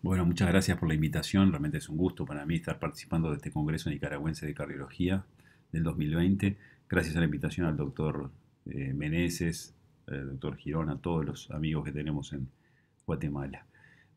Bueno, muchas gracias por la invitación. Realmente es un gusto para mí estar participando de este Congreso Nicaragüense de Cardiología del 2020. Gracias a la invitación al doctor eh, Meneses, al doctor Girón, a todos los amigos que tenemos en Guatemala.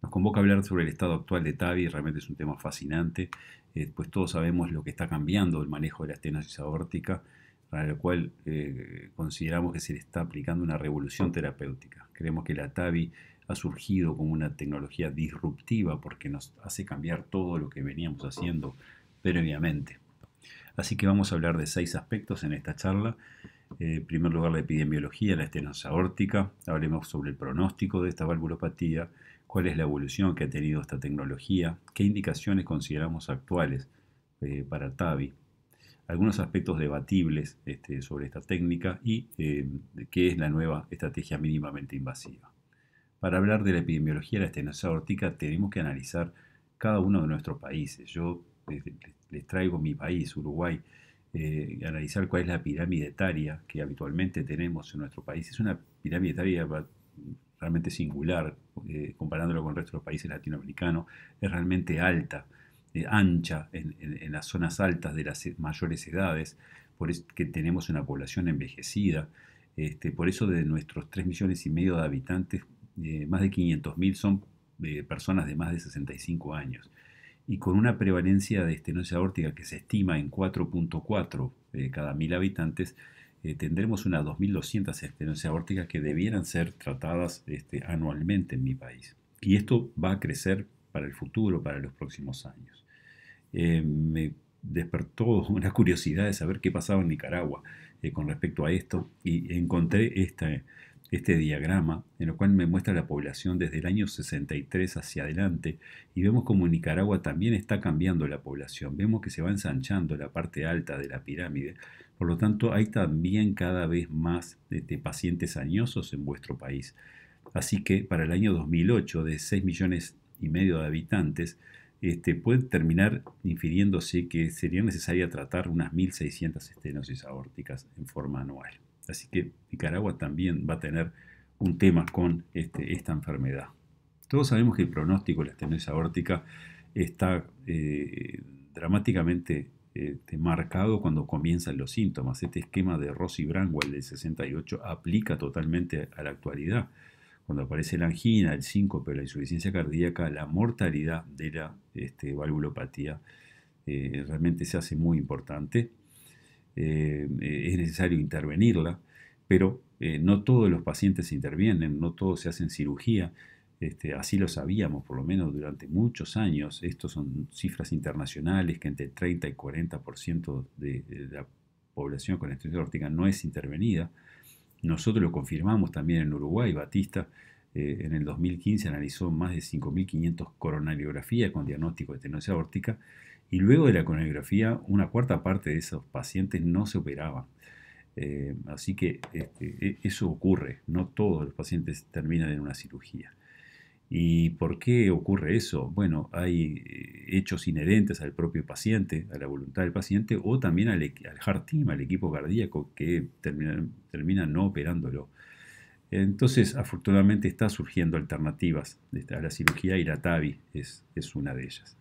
Nos convoca a hablar sobre el estado actual de TAVI, realmente es un tema fascinante, eh, pues todos sabemos lo que está cambiando el manejo de la estenosis aórtica, para lo cual eh, consideramos que se le está aplicando una revolución terapéutica. Creemos que la TAVI ha surgido como una tecnología disruptiva porque nos hace cambiar todo lo que veníamos haciendo previamente. Así que vamos a hablar de seis aspectos en esta charla. Eh, en primer lugar, la epidemiología, la estenosa aórtica. Hablemos sobre el pronóstico de esta valvulopatía, cuál es la evolución que ha tenido esta tecnología, qué indicaciones consideramos actuales eh, para TAVI, algunos aspectos debatibles este, sobre esta técnica y eh, qué es la nueva estrategia mínimamente invasiva. Para hablar de la epidemiología de la estenosis aortica tenemos que analizar cada uno de nuestros países. Yo les traigo mi país, Uruguay, eh, analizar cuál es la pirámide etaria que habitualmente tenemos en nuestro país. Es una pirámide etaria realmente singular, eh, comparándolo con el resto de los países latinoamericanos, es realmente alta, eh, ancha en, las zonas altas de las mayores edades, por eso que tenemos una población envejecida. Este, por eso de nuestros 3 millones y medio de habitantes, eh, más de 500.000 son eh, personas de más de 65 años. Y con una prevalencia de estenosis aórtica que se estima en 4.4 eh, cada 1.000 habitantes, tendremos unas 2.200 estenosis aórticas que debieran ser tratadas este, anualmente en mi país. Y esto va a crecer para el futuro, para los próximos años. me despertó una curiosidad de saber qué pasaba en Nicaragua con respecto a esto y encontré esta este diagrama, en lo cual me muestra la población desde el año 63 hacia adelante, y vemos como Nicaragua también está cambiando la población, vemos que se va ensanchando la parte alta de la pirámide, por lo tanto hay también cada vez más este, pacientes añosos en vuestro país. Así que para el año 2008, de 6 millones y medio de habitantes, este, puede terminar infiriéndose que sería necesaria tratar unas 1.600 estenosis aórticas en forma anual. Así que Nicaragua también va a tener un tema con este, esta enfermedad. Todos sabemos que el pronóstico de la estenosis aórtica está eh, dramáticamente este, marcado cuando comienzan los síntomas. Este esquema de Rossi Branwell del 68 aplica totalmente a la actualidad. Cuando aparece la angina, el síncope, la insuficiencia cardíaca, la mortalidad de la este, valvulopatía eh, realmente se hace muy importante eh, eh, es necesario intervenirla, pero eh, no todos los pacientes intervienen, no todos se hacen cirugía. Este, así lo sabíamos, por lo menos durante muchos años. Estos son cifras internacionales que entre 30 y 40% de, de la población con estenosis aórtica no es intervenida. Nosotros lo confirmamos también en Uruguay. Batista en el 2015 analizó más de 5.500 coronariografías con diagnóstico de estenosis aórtica y luego de la coronografía, una cuarta parte de esos pacientes no se operaban. Eh, así que este, e, eso ocurre, no todos los pacientes terminan en una cirugía. ¿Y por qué ocurre eso? Bueno, hay eh, hechos inherentes al propio paciente, a la voluntad del paciente, o también al, al team, al equipo cardíaco, que termina, no operándolo. Entonces, afortunadamente, está surgiendo alternativas este, a la cirugía y la TAVI es una de ellas.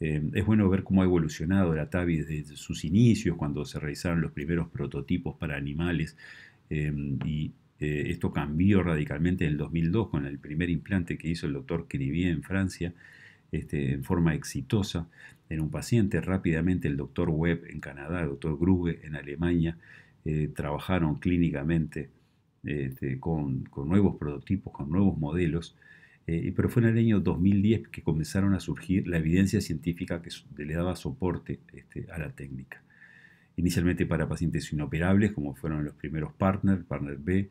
Eh, es bueno ver cómo ha evolucionado la TAVI desde sus inicios, cuando se realizaron los primeros prototipos para animales, eh, y eh, esto cambió radicalmente en el 2002 con el primer implante que hizo el doctor Cribier en Francia, este, en forma exitosa en un paciente. Rápidamente el doctor Webb en Canadá, el doctor Gruge en Alemania, trabajaron clínicamente este, con nuevos prototipos, con nuevos modelos eh, pero fue en el año 2010 que comenzaron a surgir la evidencia científica que le daba soporte este, a la técnica. Inicialmente para pacientes inoperables, como fueron los primeros partners, partner B,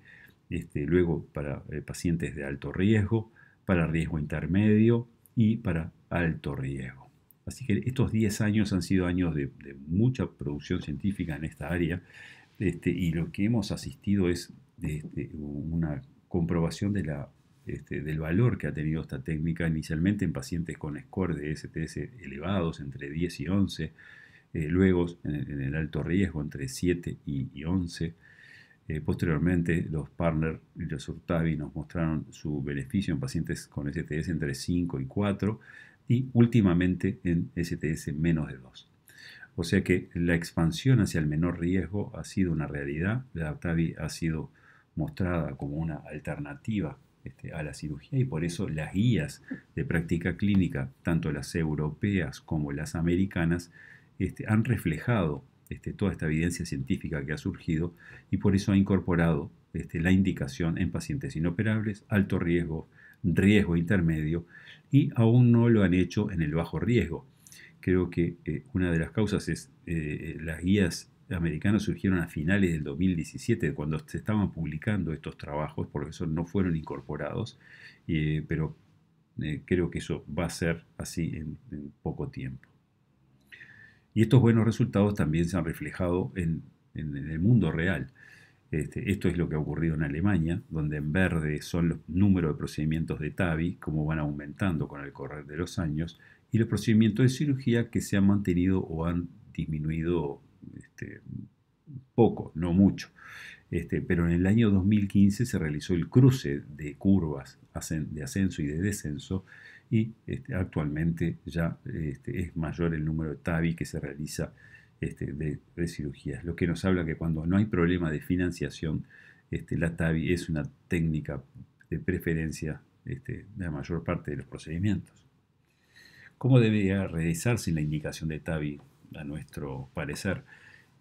este, luego para eh, pacientes de alto riesgo, para riesgo intermedio y para alto riesgo. Así que estos 10 años han sido años de, mucha producción científica en esta área este, y lo que hemos asistido es una comprobación de la este, del valor que ha tenido esta técnica inicialmente en pacientes con score de STS elevados entre 10 y 11, eh, luego en el, alto riesgo entre 7 y, 11. Eh, posteriormente, los partner y los Urtavi nos mostraron su beneficio en pacientes con STS entre 5 y 4 y últimamente en STS menos de 2. O sea que la expansión hacia el menor riesgo ha sido una realidad. La Urtavi ha sido mostrada como una alternativa este, a la cirugía y por eso las guías de práctica clínica, tanto las europeas como las americanas, este, han reflejado este, toda esta evidencia científica que ha surgido y por eso ha incorporado la indicación en pacientes inoperables, alto riesgo, riesgo intermedio y aún no lo han hecho en el bajo riesgo. Creo que eh, una de las causas es eh, las guías americanos surgieron a finales del 2017, cuando se estaban publicando estos trabajos, porque eso no fueron incorporados, eh, pero eh, creo que eso va a ser así en, poco tiempo. Y estos buenos resultados también se han reflejado en, el mundo real. Este, esto es lo que ha ocurrido en Alemania, donde en verde son los números de procedimientos de TAVI, cómo van aumentando con el correr de los años, y los procedimientos de cirugía que se han mantenido o han disminuido este, poco, no mucho. Este, pero en el año 2015 se realizó el cruce de curvas de ascenso y de descenso y este, actualmente ya es mayor el número de TAVI que se realiza de, cirugías, lo que nos habla que cuando no hay problema de financiación, la TAVI es una técnica de preferencia de la mayor parte de los procedimientos. ¿Cómo debe realizarse la indicación de TAVI a nuestro parecer.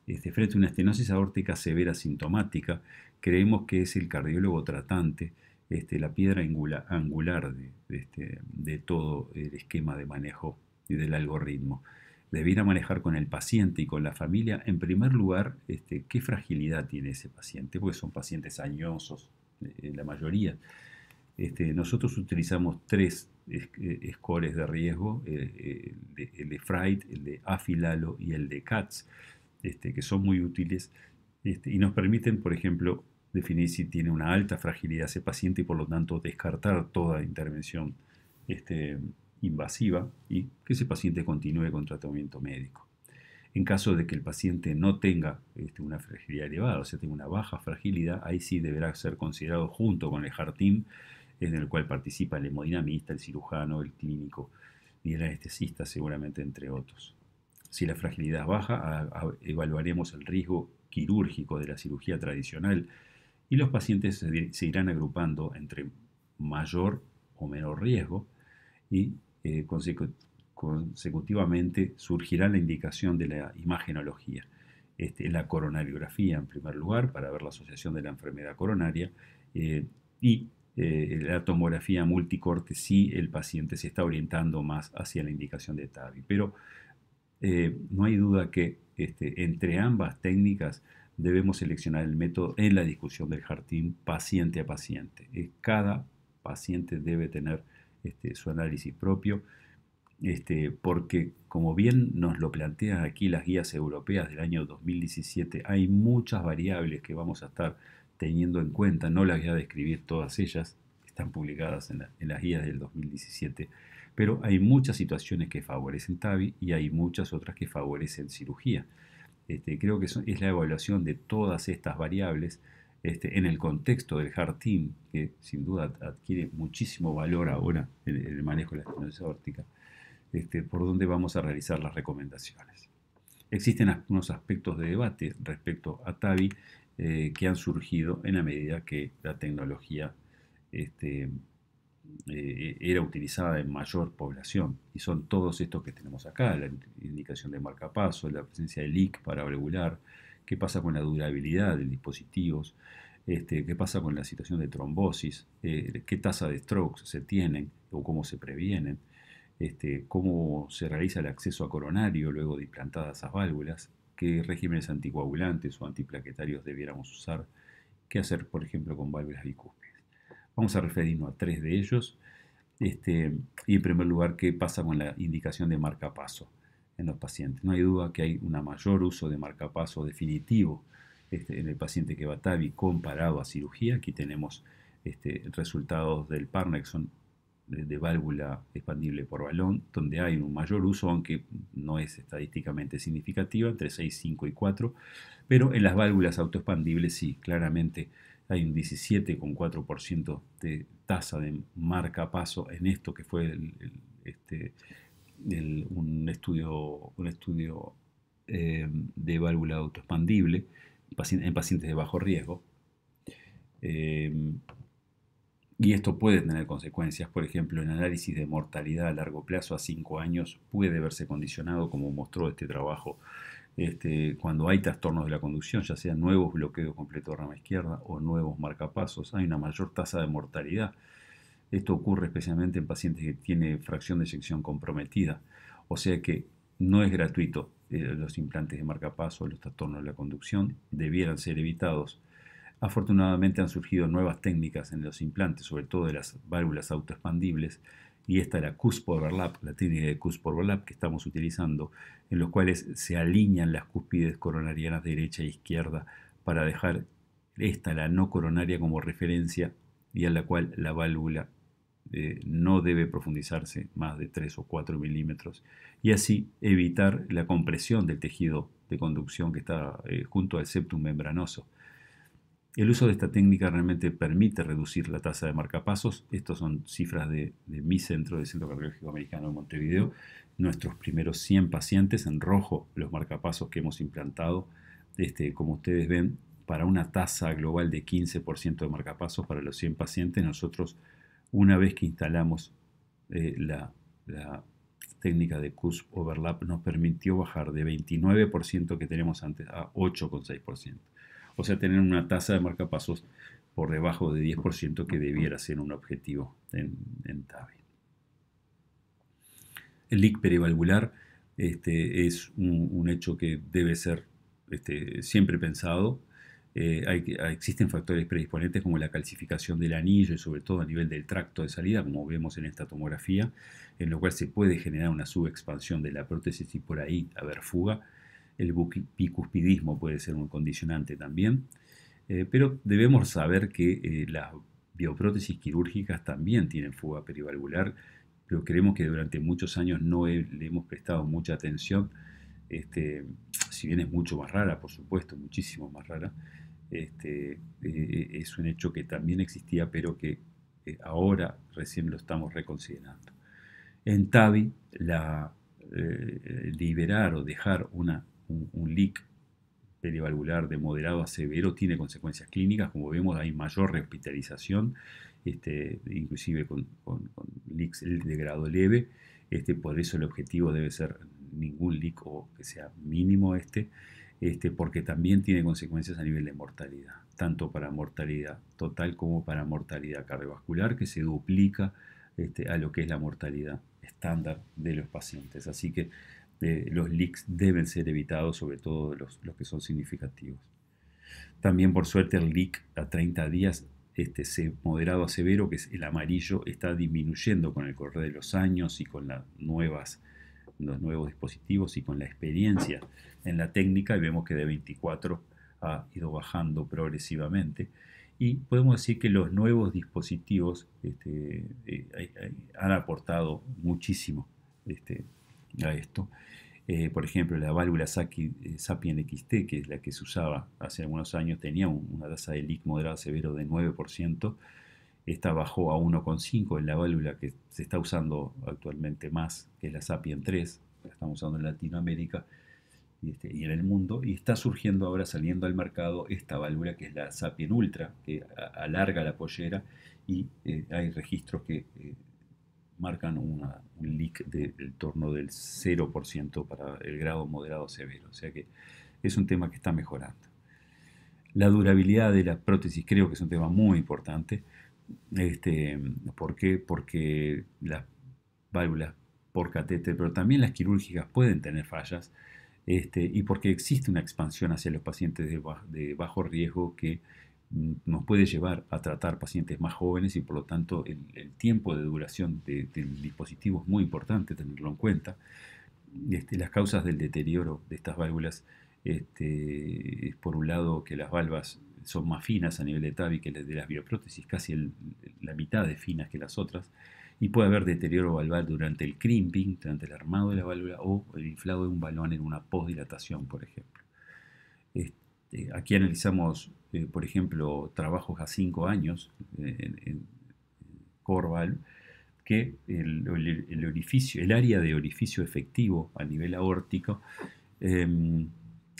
Este, frente a una estenosis aórtica severa sintomática, creemos que es el cardiólogo tratante este, la piedra angular este, de, todo el esquema de manejo y del algoritmo. Debiera manejar con el paciente y con la familia, en primer lugar, este, qué fragilidad tiene ese paciente, porque son pacientes añosos, eh, la mayoría. nosotros utilizamos tres eh, scores de riesgo, eh, eh, el, de, el el de Afilalo y el de CATS, este, que son muy útiles este, y nos permiten, por ejemplo, definir si tiene una alta fragilidad ese paciente y por lo tanto descartar toda intervención este, invasiva y que ese paciente continúe con tratamiento médico. En caso de que el paciente no tenga este, una fragilidad elevada, o sea, tenga una baja fragilidad, ahí sí deberá ser considerado junto con el jardín en el cual participa el hemodinamista, el cirujano, el clínico y el anestesista, seguramente entre otros. Si la fragilidad baja, evaluaremos el riesgo quirúrgico de la cirugía tradicional y los pacientes se, irán agrupando entre mayor o menor riesgo y eh, consecutivamente surgirá la indicación de la imagenología. Este, la coronariografía en primer lugar para ver la asociación de la enfermedad coronaria eh, y eh, la tomografía multicorte si sí, el paciente se está orientando más hacia la indicación de TAVI. Pero eh, no hay duda que este, entre ambas técnicas debemos seleccionar el método en la discusión del jardín paciente a paciente. cada paciente debe tener este, su análisis propio. Este, porque como bien nos lo plantean aquí las guías europeas del año 2017, hay muchas variables que vamos a estar teniendo en cuenta, no las voy a describir todas ellas, están publicadas en, las guías del 2017, pero hay muchas situaciones que favorecen TAVI y hay muchas otras que favorecen cirugía. Este, creo que es la evaluación de todas estas variables este, en el contexto del Heart team, que sin duda adquiere muchísimo valor ahora en, el, manejo de la estenosis órtica, este, por donde vamos a realizar las recomendaciones. Existen algunos aspectos de debate respecto a TAVI eh, que han surgido en la medida que la tecnología este, eh, era utilizada en mayor población. Y son todos estos que tenemos acá, la indicación de marcapaso, la presencia de leak para regular, qué pasa con la durabilidad de dispositivos, este, qué pasa con la situación de trombosis, eh, qué tasa de strokes se tienen o cómo se previenen, este, cómo se realiza el acceso a coronario luego de implantadas esas válvulas, qué regímenes anticoagulantes o antiplaquetarios debiéramos usar, qué hacer, por ejemplo, con válvulas bicúspides. Vamos a referirnos a tres de ellos. Este, y en primer lugar, qué pasa con la indicación de marcapaso en los pacientes. No hay duda que hay un mayor uso de marcapaso definitivo este, en el paciente que va a TAVI comparado a cirugía. Aquí tenemos este, resultados del Parnexon de válvula expandible por balón, donde hay un mayor uso, aunque no es estadísticamente significativa, entre 6, 5 y 4, pero en las válvulas autoexpandibles sí, claramente hay un 17,4% de tasa de marca paso en esto que fue este, un estudio, un estudio eh, de válvula autoexpandible en pacientes de bajo riesgo. Eh, y esto puede tener consecuencias, por ejemplo, el análisis de mortalidad a largo plazo a 5 años puede verse condicionado, como mostró este trabajo, este, cuando hay trastornos de la conducción, ya sean nuevos bloqueos completos de rama izquierda o nuevos marcapasos, hay una mayor tasa de mortalidad. Esto ocurre especialmente en pacientes que tienen fracción de eyección comprometida, o sea que no es gratuito. Eh, los implantes de marcapasos, los trastornos de la conducción debieran ser evitados Afortunadamente han surgido nuevas técnicas en los implantes, sobre todo de las válvulas autoexpandibles, y esta la cusp overlap, la técnica de cusp overlap que estamos utilizando, en los cuales se alinean las cúspides coronarianas derecha e izquierda para dejar esta, la no coronaria, como referencia y a la cual la válvula eh, no debe profundizarse más de 3 o 4 milímetros y así evitar la compresión del tejido de conducción que está eh, junto al septum membranoso. El uso de esta técnica realmente permite reducir la tasa de marcapasos. Estas son cifras de, mi centro, del Centro Cardiológico Americano de Montevideo. Nuestros primeros 100 pacientes, en rojo los marcapasos que hemos implantado, este, como ustedes ven, para una tasa global de 15% de marcapasos para los 100 pacientes, nosotros, una vez que instalamos eh, la, la técnica de CUSP overlap nos permitió bajar de 29% que tenemos antes a 8,6% o sea, tener una tasa de marcapasos por debajo de 10% que debiera ser un objetivo en, TAVI. El leak perivalvular este, es un, hecho que debe ser este, siempre pensado. Eh, hay, existen factores predisponentes como la calcificación del anillo y sobre todo a nivel del tracto de salida, como vemos en esta tomografía, en lo cual se puede generar una subexpansión de la prótesis y por ahí haber fuga. El bicuspidismo puede ser un condicionante también, eh, pero debemos saber que eh, las bioprótesis quirúrgicas también tienen fuga perivalvular, pero creemos que durante muchos años no le hemos prestado mucha atención, este, si bien es mucho más rara, por supuesto, muchísimo más rara, este, eh, es un hecho que también existía, pero que ahora recién lo estamos reconsiderando. En TAVI, la, liberar o dejar una un, leak perivalvular de moderado a severo tiene consecuencias clínicas, como vemos hay mayor hospitalización, este, inclusive con, leaks de grado leve, este, por eso el objetivo debe ser ningún leak o que sea mínimo este, este, porque también tiene consecuencias a nivel de mortalidad, tanto para mortalidad total como para mortalidad cardiovascular, que se duplica este, a lo que es la mortalidad estándar de los pacientes. Así que este, los leaks deben ser evitados, sobre todo los, que son significativos. También por suerte el leak a 30 días este moderado a severo, que es el amarillo, está disminuyendo con el correr de los años y con las nuevas los nuevos dispositivos y con la experiencia en la técnica y vemos que de 24 ha ido bajando progresivamente y podemos decir que los nuevos dispositivos este, eh, han aportado muchísimo este, a esto. Eh, por ejemplo, la válvula eh, Sapien XT, que es la que se usaba hace algunos años, tenía una tasa de leak moderada severo de 9%. Esta bajó a 1,5 en la válvula que se está usando actualmente más, que es la Sapien 3, la estamos usando en Latinoamérica este, y, en el mundo. Y está surgiendo ahora, saliendo al mercado, esta válvula que es la Sapien Ultra, que alarga la pollera y eh, hay registros que marcan un leak del torno del 0% para el grado moderado severo. O sea que es un tema que está mejorando. La durabilidad de las prótesis creo que es un tema muy importante. Este, ¿Por qué? Porque las válvulas por catéter, pero también las quirúrgicas pueden tener fallas. Este, y porque existe una expansión hacia los pacientes de bajo riesgo que nos puede llevar a tratar pacientes más jóvenes y por lo tanto el, tiempo de duración del de dispositivo es muy importante tenerlo en cuenta. Este, las causas del deterioro de estas válvulas este, es por un lado que las válvulas son más finas a nivel de tabi que las de las bioprótesis, casi la mitad de finas que las otras, y puede haber deterioro valvar durante el crimping, durante el armado de la válvula o el inflado de un balón en una postdilatación, por ejemplo. Eh, aquí analizamos, eh, por ejemplo, trabajos a cinco años eh, en, Corval, que el, orificio, el área de orificio efectivo a nivel aórtico em,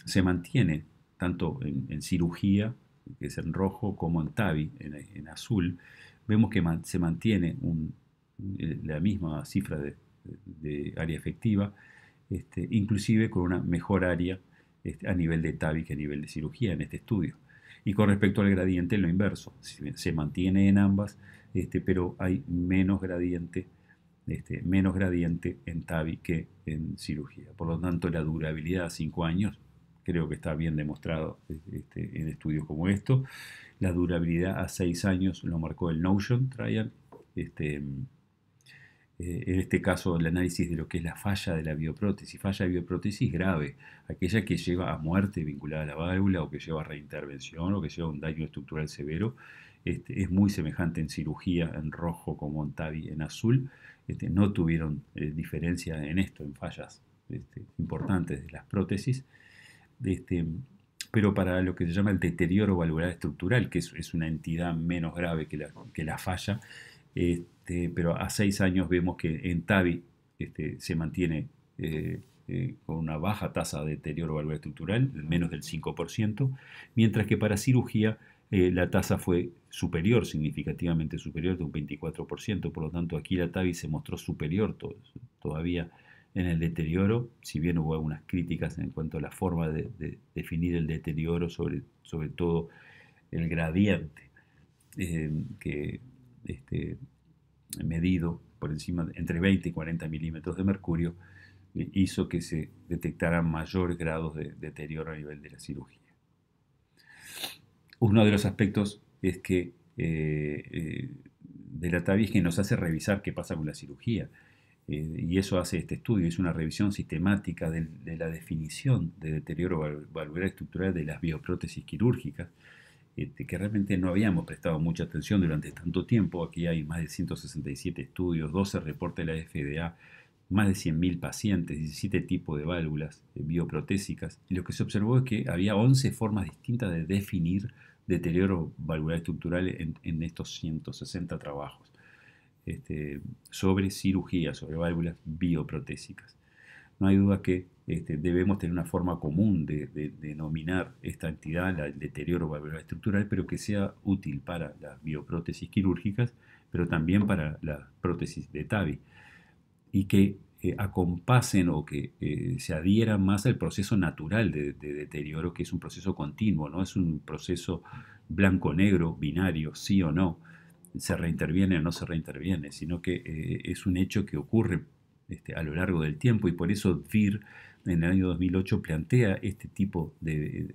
se mantiene tanto en, cirugía, que es en rojo, como en TAVI, en, azul. Vemos que se mantiene la misma cifra de, área efectiva, este, inclusive con una mejor área este, a nivel de TAVI que a nivel de cirugía en este estudio. Y con respecto al gradiente, lo inverso. Se, mantiene en ambas, este, pero hay menos gradiente, este, menos gradiente en TAVI que en cirugía. Por lo tanto, la durabilidad a 5 años creo que está bien demostrado en estudios como esto. La durabilidad a 6 años lo marcó el Notion Trial. Este, eh, en este caso el análisis de lo que es la falla de la bioprótesis, falla de bioprótesis grave, aquella que lleva a muerte vinculada a la válvula o que lleva a reintervención o que lleva a un daño estructural severo, este, es muy semejante en cirugía en rojo como en TAVI en azul, este, no tuvieron eh, diferencia en esto, en fallas este, importantes de las prótesis, pero para lo que se llama el deterioro valvular estructural, que es, una entidad menos grave que la falla, este, pero a seis años vemos que en TAVI este, se mantiene eh, eh, con una baja tasa de deterioro valvular estructural, menos del 5%, mientras que para cirugía eh, la tasa fue superior, significativamente superior, de un 24%. Por lo tanto, aquí la TAVI se mostró superior todavía en el deterioro, si bien hubo algunas críticas en cuanto a la forma de, definir el deterioro, sobre, todo el gradiente, que este, medido por encima entre 20 y 40 milímetros de mercurio eh, hizo que se detectaran mayores grados de deterioro a nivel de la cirugía. Uno de los aspectos es que eh, eh, de la TAVI que nos hace revisar qué pasa con la cirugía. y eso hace este estudio, es una revisión sistemática de, de la definición de deterioro valvular estructural de las bioprótesis quirúrgicas este, que realmente no habíamos prestado mucha atención durante tanto tiempo. Aquí hay más de 167 estudios, 12 reportes de la FDA, más de 100.000 pacientes, 17 tipos de válvulas eh, bioprotésicas. Y lo que se observó es que había 11 formas distintas de definir deterioro valvular estructural en, estos 160 trabajos este, sobre cirugía, sobre válvulas bioprotésicas. No hay duda que este, debemos tener una forma común de, denominar esta entidad, el deterioro valvular estructural, pero que sea útil para las bioprótesis quirúrgicas, pero también para las prótesis de TAVI, y que eh, acompasen o que eh, se adhieran más al proceso natural de, deterioro, que es un proceso continuo, no es un proceso blanco-negro, binario, sí o no, se reinterviene o no se reinterviene, sino que eh, es un hecho que ocurre este, a lo largo del tiempo y por eso DIR en el año 2008 plantea este tipo de,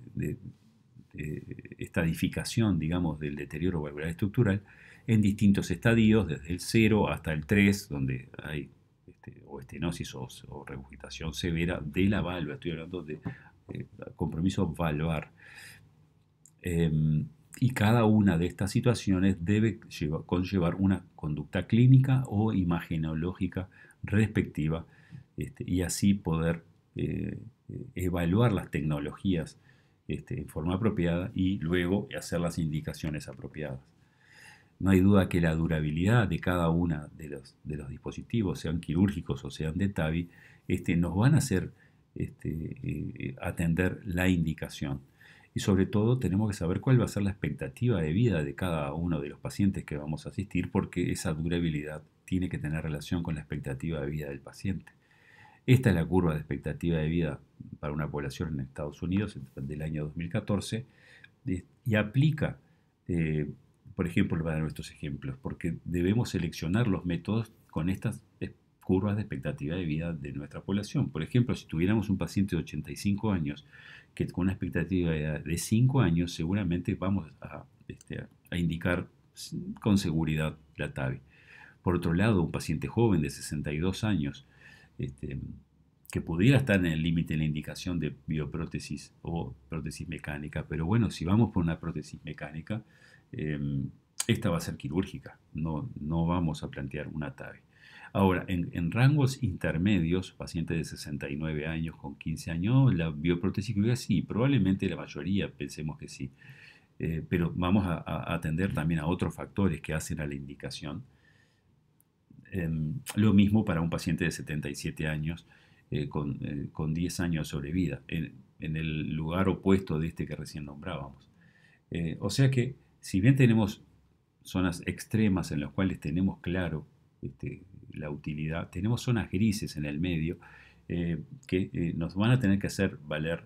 estadificación, digamos, del deterioro valvular estructural en distintos estadios, desde el 0 hasta el 3, donde hay este, o estenosis o, o, severa de la válvula, estoy hablando de eh, compromiso valvar. Em, y cada una de estas situaciones debe conllevar una conducta clínica o imagenológica respectiva este, y así poder eh, evaluar las tecnologías este, en forma apropiada y luego hacer las indicaciones apropiadas. No hay duda que la durabilidad de cada uno de los, dispositivos, sean quirúrgicos o sean de TAVI, este, nos van a hacer este, eh, atender la indicación. Y sobre todo tenemos que saber cuál va a ser la expectativa de vida de cada uno de los pacientes que vamos a asistir porque esa durabilidad tiene que tener relación con la expectativa de vida del paciente. Esta es la curva de expectativa de vida para una población en Estados Unidos del año 2014 eh, y aplica, eh, por ejemplo, para nuestros ejemplos, porque debemos seleccionar los métodos con estas eh, curvas de expectativa de vida de nuestra población. Por ejemplo, si tuviéramos un paciente de 85 años que con una expectativa de 5 años, seguramente vamos a, este, a indicar con seguridad la TAVI. Por otro lado, un paciente joven de 62 años este, que pudiera estar en el límite de la indicación de bioprótesis o prótesis mecánica, pero bueno, si vamos por una prótesis mecánica, em, esta va a ser quirúrgica, no, vamos a plantear una TAVE. Ahora, en, rangos intermedios, pacientes de 69 años con 15 años, oh, la bioprótesis quirúrgica sí, probablemente la mayoría pensemos que sí, eh, pero vamos a, atender también a otros factores que hacen a la indicación Em, lo mismo para un paciente de 77 años eh, con, 10 eh, años de sobrevida, en, el lugar opuesto de este que recién nombrábamos. Eh, o sea que, si bien tenemos zonas extremas en las cuales tenemos claro este, la utilidad, tenemos zonas grises en el medio que nos van a tener que hacer valer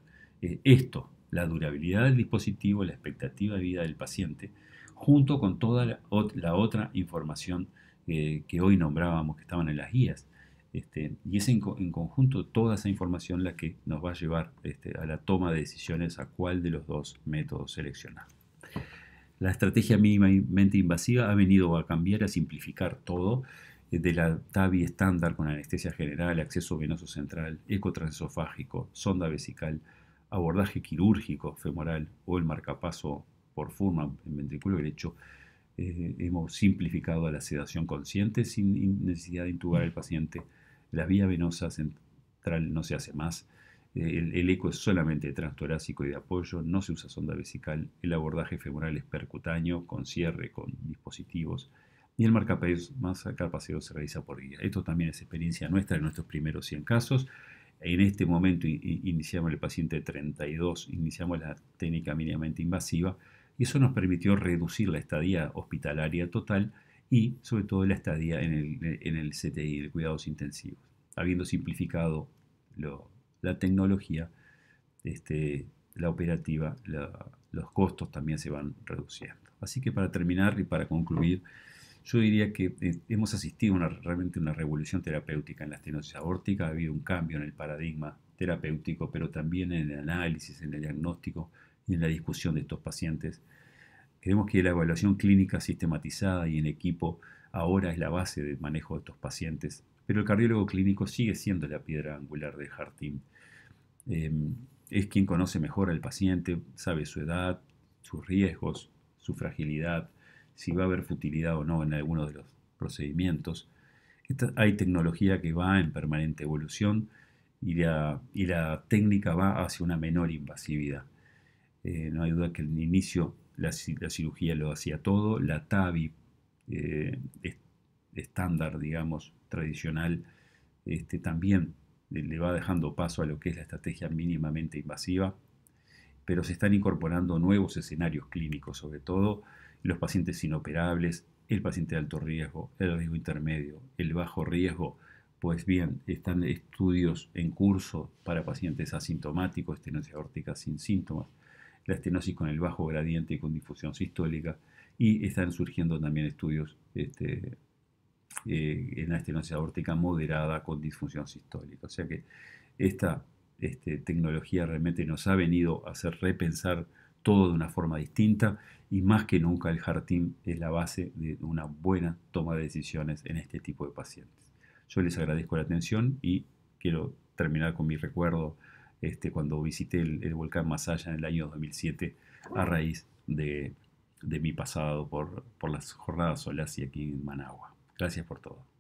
esto, la durabilidad del dispositivo, la expectativa de vida del paciente, junto con toda la, la otra información que hoy nombrábamos, que estaban en las guías. Este, y es en, conjunto toda esa información la que nos va a llevar este, a la toma de decisiones a cuál de los dos métodos seleccionar. La estrategia mínimamente invasiva ha venido a cambiar, a simplificar todo, eh, de la TAVI estándar con anestesia general, acceso venoso central, ecotransofágico, sonda vesical, abordaje quirúrgico femoral o el marcapaso por forma en ventrículo derecho, eh, hemos simplificado la sedación consciente sin necesidad de intubar al paciente. La vía venosa central no se hace más. Eh, el, eco es solamente transtorácico y de apoyo, no se usa sonda vesical, el abordaje femoral es percutáneo, con cierre, con dispositivos, y el marcapaseos se realiza por guía. Esto también es experiencia nuestra en nuestros primeros 100 casos. En este momento iniciamos el paciente 32, iniciamos la técnica mínimamente invasiva, y eso nos permitió reducir la estadía hospitalaria total y sobre todo la estadía en el, en el CTI, de cuidados intensivos. Habiendo simplificado la tecnología, este, la operativa, los costos también se van reduciendo. Así que para terminar y para concluir, yo diría que eh, hemos asistido a una, realmente una revolución terapéutica en la estenosis aórtica, ha habido un cambio en el paradigma terapéutico, pero también en el análisis, en el diagnóstico, en la discusión de estos pacientes. Creemos que la evaluación clínica sistematizada y en equipo ahora es la base del manejo de estos pacientes, pero el cardiólogo clínico sigue siendo la piedra angular del jardín. Em, es quien conoce mejor al paciente, sabe su edad, sus riesgos, su fragilidad, si va a haber futilidad o no en alguno de los procedimientos. hay tecnología que va en permanente evolución y y la técnica va hacia una menor invasividad. Eh, no hay duda que el inicio la, cirugía lo hacía todo. La TAVI eh, estándar, digamos, tradicional, este, también le va dejando paso a lo que es la estrategia mínimamente invasiva, pero se están incorporando nuevos escenarios clínicos, sobre todo los pacientes inoperables, el paciente de alto riesgo, el riesgo intermedio, el bajo riesgo. Pues bien, están estudios en curso para pacientes asintomáticos, estenosis aórtica sin síntomas, la estenosis con el bajo gradiente y con difusión sistólica, y están surgiendo también estudios este, eh, en la estenosis aórtica moderada con disfunción sistólica. O sea que esta este, tecnología realmente nos ha venido a hacer repensar todo de una forma distinta y más que nunca el team es la base de una buena toma de decisiones en este tipo de pacientes. Yo les agradezco la atención y quiero terminar con mi recuerdo este, cuando visité el, volcán Masaya en el año 2007 a raíz de, mi pasado por, por las jornadas y aquí en Managua. Gracias por todo.